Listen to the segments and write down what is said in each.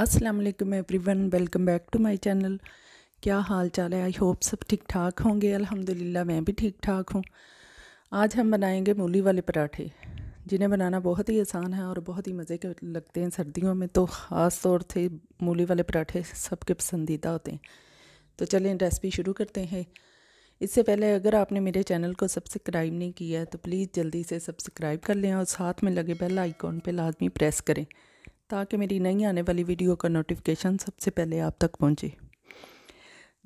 अस्सलाम वालेकुम everyone welcome back to my channel क्या हाल चाल है आई होप सब ठीक ठाक होंगे अल्हम्दुलिल्लाह मैं भी ठीक ठाक हूँ आज हम बनाएंगे मूली वाले पराठे जिन्हें बनाना बहुत ही आसान है और बहुत ही मज़े के लगते हैं सर्दियों में तो ख़ास तौर से मूली वाले पराठे सबके पसंदीदा होते हैं तो चलें रेसिपी शुरू करते हैं इससे पहले अगर आपने मेरे चैनल को सब्सक्राइब नहीं किया है तो प्लीज़ जल्दी से सब्सक्राइब कर लें और साथ में लगे बेल आइकॉन पर लाजमी प्रेस करें ताकि मेरी नई आने वाली वीडियो का नोटिफिकेशन सबसे पहले आप तक पहुँचे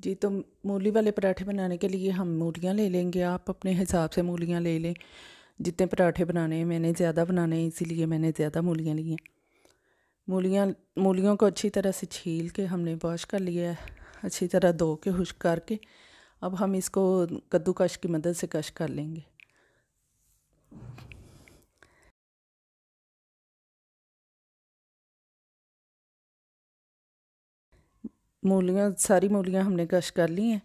जी तो मूली वाले पराठे बनाने के लिए हम मूलियाँ ले लेंगे आप अपने हिसाब से मूलियाँ ले लें जितने पराठे बनाने हैं मैंने ज़्यादा बनाने हैं इसीलिए मैंने ज़्यादा मूलियाँ ली हैं मूलियाँ मूलियों को अच्छी तरह से छील के हमने वॉश कर लिया है अच्छी तरह धो के खुश करके अब हम इसको कद्दूकश की मदद से कश कर लेंगे मूलियाँ सारी मूलियाँ हमने कश कर ली हैं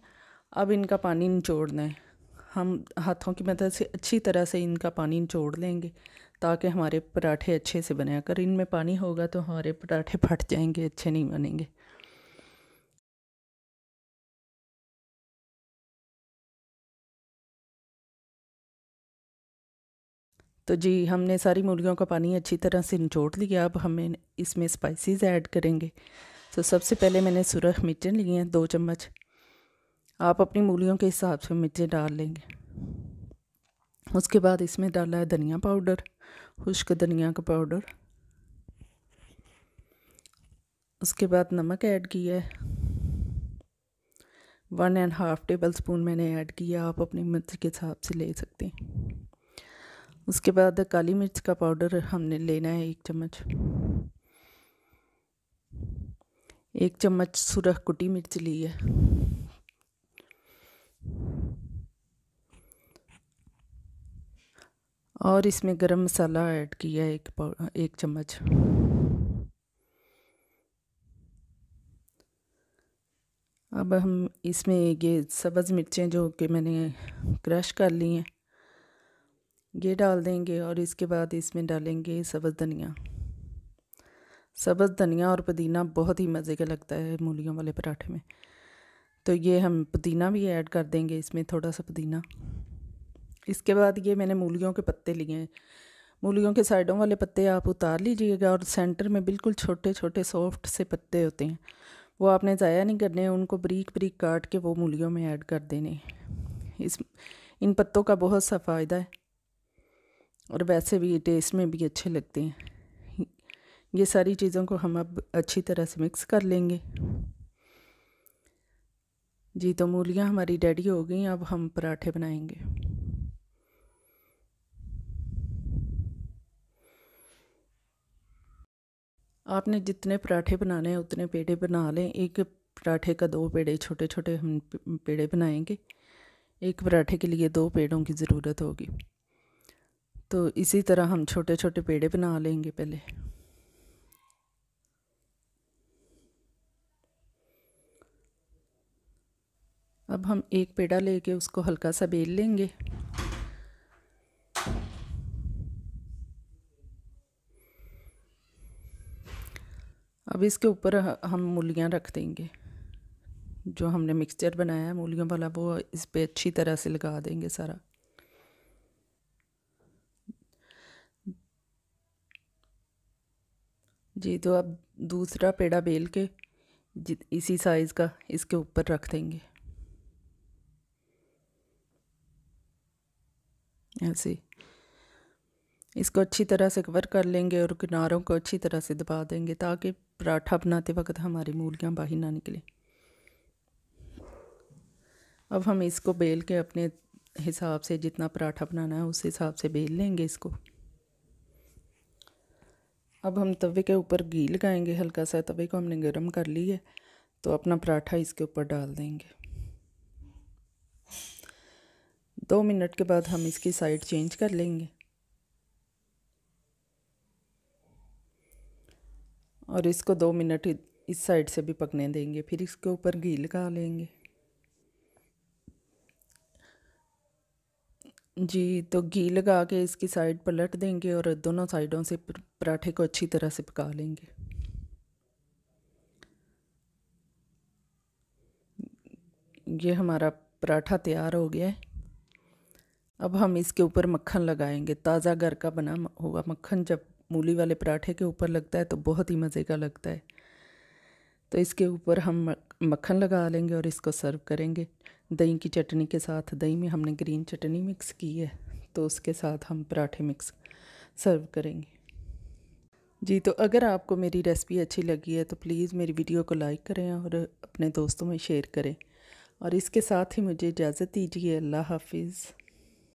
अब इनका पानी निचोड़ना है हम हाथों की मदद से अच्छी तरह से इनका पानी निचोड़ लेंगे ताकि हमारे पराठे अच्छे से बने अगर इनमें पानी होगा तो हमारे पराठे फट जाएंगे अच्छे नहीं बनेंगे तो जी हमने सारी मूलियों का पानी अच्छी तरह से निचोड़ लिया अब हमें इसमें स्पाइसेस ऐड करेंगे तो सबसे पहले मैंने सुरख मिर्चें ली हैं दो चम्मच आप अपनी मूलियों के हिसाब से मिर्चें डाल लेंगे उसके बाद इसमें डाला है धनिया पाउडर खुश्क धनिया का पाउडर उसके बाद नमक ऐड किया है one and half tablespoon मैंने ऐड किया आप अपनी मिर्च के हिसाब से ले सकते हैं उसके बाद काली मिर्च का पाउडर हमने लेना है एक चम्मच एक चम्मच सुरख कुटी मिर्च ली है और इसमें गरम मसाला ऐड किया एक एक चम्मच अब हम इसमें ये सब्ज़ मिर्चें जो कि मैंने क्रश कर ली हैं ये डाल देंगे और इसके बाद इसमें डालेंगे सब्ज़ धनिया सब्ज़ धनिया और पुदीना बहुत ही मज़े का लगता है मूलियों वाले पराठे में तो ये हम पुदीना भी ऐड कर देंगे इसमें थोड़ा सा पुदीना इसके बाद ये मैंने मूलियों के पत्ते लिए हैं मूलियों के साइडों वाले पत्ते आप उतार लीजिएगा और सेंटर में बिल्कुल छोटे छोटे सॉफ्ट से पत्ते होते हैं वो आपने ज़ाया नहीं करने उनको बरीक बरीक काट के वो मूलियों में ऐड कर देने इस इन पत्तों का बहुत सा फ़ायदा है और वैसे भी टेस्ट में भी अच्छे लगते हैं ये सारी चीज़ों को हम अब अच्छी तरह से मिक्स कर लेंगे जी तो मूलियाँ हमारी डैडी हो गई अब हम पराठे बनाएंगे आपने जितने पराठे बनाने हैं उतने पेड़े बना लें एक पराठे का दो पेड़े छोटे छोटे हम पेड़े बनाएंगे एक पराठे के लिए दो पेड़ों की ज़रूरत होगी तो इसी तरह हम छोटे छोटे पेड़े बना लेंगे पहले अब हम एक पेड़ा लेके उसको हल्का सा बेल लेंगे अब इसके ऊपर हम मूलियाँ रख देंगे जो हमने मिक्सचर बनाया है मूलियों वाला वो इस पर अच्छी तरह से लगा देंगे सारा जी तो अब दूसरा पेड़ा बेल के इसी साइज़ का इसके ऊपर रख देंगे ऐसे इसको अच्छी तरह से कवर कर लेंगे और किनारों को अच्छी तरह से दबा देंगे ताकि पराठा बनाते वक्त हमारी मूलियाँ बाहर ना निकलें अब हम इसको बेल के अपने हिसाब से जितना पराठा बनाना है उस हिसाब से बेल लेंगे इसको अब हम तवे के ऊपर घी लगाएंगे हल्का सा तवे को हमने गर्म कर लिया है तो अपना पराठा इसके ऊपर डाल देंगे दो मिनट के बाद हम इसकी साइड चेंज कर लेंगे और इसको दो मिनट इस साइड से भी पकने देंगे फिर इसके ऊपर घी लगा लेंगे जी तो घी लगा के इसकी साइड पलट देंगे और दोनों साइडों से पराठे को अच्छी तरह से पका लेंगे ये हमारा पराठा तैयार हो गया है अब हम इसके ऊपर मक्खन लगाएंगे ताज़ा घर का बना हुआ मक्खन जब मूली वाले पराठे के ऊपर लगता है तो बहुत ही मज़े का लगता है तो इसके ऊपर हम मक्खन लगा लेंगे और इसको सर्व करेंगे दही की चटनी के साथ दही में हमने ग्रीन चटनी मिक्स की है तो उसके साथ हम पराठे मिक्स सर्व करेंगे जी तो अगर आपको मेरी रेसिपी अच्छी लगी है तो प्लीज़ मेरी वीडियो को लाइक करें और अपने दोस्तों में शेयर करें और इसके साथ ही मुझे इजाज़त दीजिए अल्लाह हाफिज़